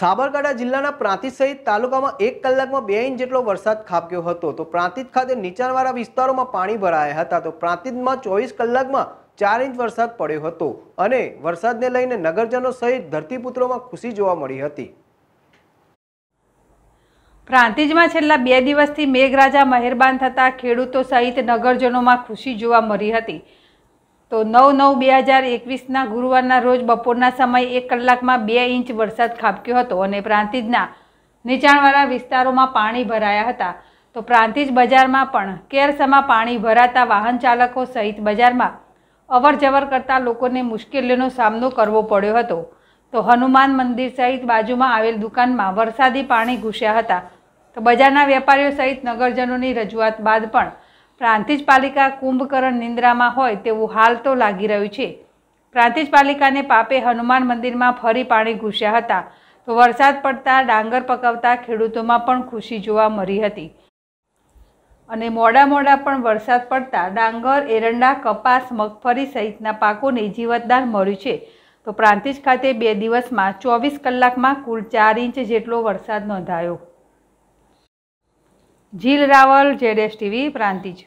સાબરકાંઠા જિલ્લાના પ્રાંતિજ સહિત તાલુકામાં એક કલાકમાં બે ઇંચ જેટલો વરસાદ ખાબક્યો હતો તો પ્રાંતિજ ખાતે નીચાણવાળા વિસ્તારોમાં પાણી ભરાયા હતા તો પ્રાંતિજમાં ચોવીસ કલાકમાં ચાર ઇંચ વરસાદ પડ્યો હતો અને વરસાદને લઈને નગરજનો સહિત ધરતીપુત્રોમાં ખુશી જોવા મળી હતી પ્રાંતિજમાં છેલ્લા બે દિવસથી મેઘરાજા મહેરબાન થતાં ખેડૂતો સહિત નગરજનોમાં ખુશી જોવા મળી હતી તો નવ નવ બે હજાર એકવીસના ગુરુવારના રોજ બપોરના સમયે એક કલાકમાં બે ઇંચ વરસાદ ખાબક્યો હતો અને પ્રાંતિજના નીચાણવાળા વિસ્તારોમાં પાણી ભરાયા હતા તો પ્રાંતિજ બજારમાં પણ કેરસમાં પાણી ભરાતા વાહન ચાલકો સહિત બજારમાં અવરજવર કરતાં લોકોને મુશ્કેલીનો સામનો કરવો પડ્યો હતો તો હનુમાન મંદિર સહિત બાજુમાં આવેલ દુકાનમાં વરસાદી પાણી ઘૂસ્યા હતા તો બજારના વેપારીઓ સહિત નગરજનોની રજૂઆત બાદ પણ પ્રાંતિજ પાલિકા કુંભકરણ નિંદ્રામાં હોય તેવું હાલ તો લાગી રહ્યું છે પ્રાંતિજ પાલિકાને પાપે હનુમાન મંદિરમાં ફરી પાણી ઘૂસ્યા હતા તો વરસાદ પડતા ડાંગર પકવતા ખેડૂતોમાં પણ ખુશી જોવા મળી હતી અને મોડા મોડા પણ વરસાદ પડતા ડાંગર એરંડા કપાસ મગફળી સહિતના પાકોને જીવતદાન મળ્યું છે તો પ્રાંતિજ ખાતે બે દિવસમાં ચોવીસ કલાકમાં કુલ ચાર ઇંચ જેટલો વરસાદ નોંધાયો Jeel Raval Z S TV Prantij